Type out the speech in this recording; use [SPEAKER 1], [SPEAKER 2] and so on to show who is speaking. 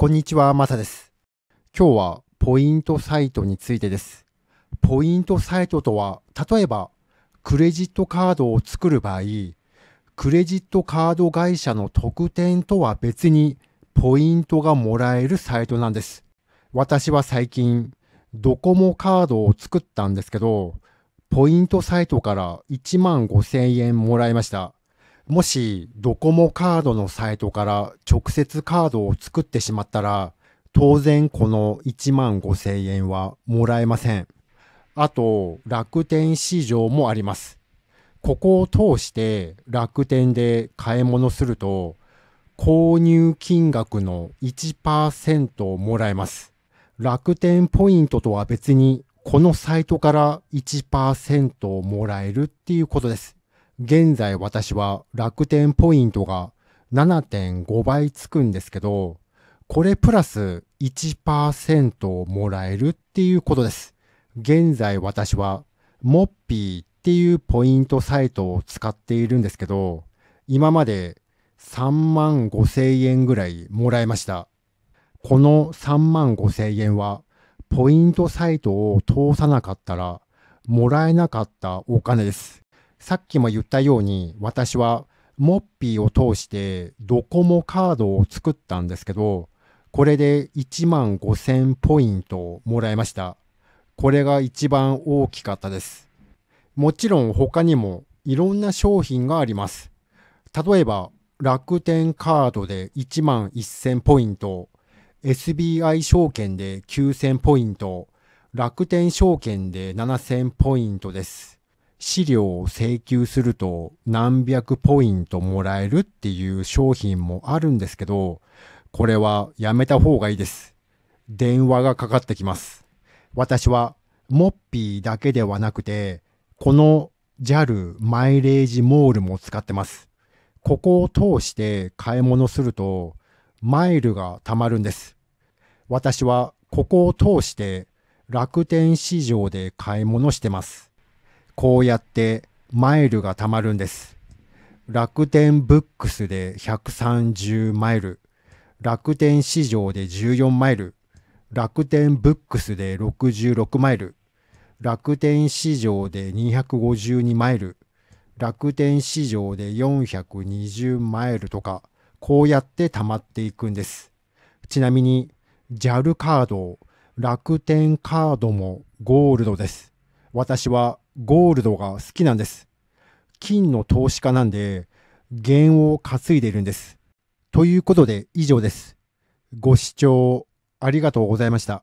[SPEAKER 1] こんにちは、まさです。今日はポイントサイトについてです。ポイントサイトとは、例えば、クレジットカードを作る場合、クレジットカード会社の特典とは別に、ポイントがもらえるサイトなんです。私は最近、ドコモカードを作ったんですけど、ポイントサイトから1万5 0 0 0円もらいました。もしドコモカードのサイトから直接カードを作ってしまったら、当然この1万5千円はもらえません。あと、楽天市場もあります。ここを通して楽天で買い物すると、購入金額の1%もらえます。楽天ポイントとは別に、このサイトから1%もらえるっていうことです。現在私は楽天ポイントが7.5倍つくんですけど、これプラス1%もらえるっていうことです。現在私はモッピーっていうポイントサイトを使っているんですけど、今まで3万5千円ぐらいもらいました。この3万5千円はポイントサイトを通さなかったらもらえなかったお金です。さっきも言ったように私はモッピーを通してドコモカードを作ったんですけど、これで1万5000ポイントもらいました。これが一番大きかったです。もちろん他にもいろんな商品があります。例えば楽天カードで1万1000ポイント、SBI 証券で9000ポイント、楽天証券で7000ポイントです。資料を請求すると何百ポイントもらえるっていう商品もあるんですけど、これはやめた方がいいです。電話がかかってきます。私はモッピーだけではなくて、この JAL マイレージモールも使ってます。ここを通して買い物するとマイルが貯まるんです。私はここを通して楽天市場で買い物してます。こうやってマイルが貯まるんです。楽天ブックスで130マイル、楽天市場で14マイル、楽天ブックスで66マイル、楽天市場で252マイル、楽天市場で420マイルとか、こうやって貯まっていくんです。ちなみに、JAL カード、楽天カードもゴールドです。私はゴールドが好きなんです。金の投資家なんで、原を担いでいるんです。ということで以上です。ご視聴ありがとうございました。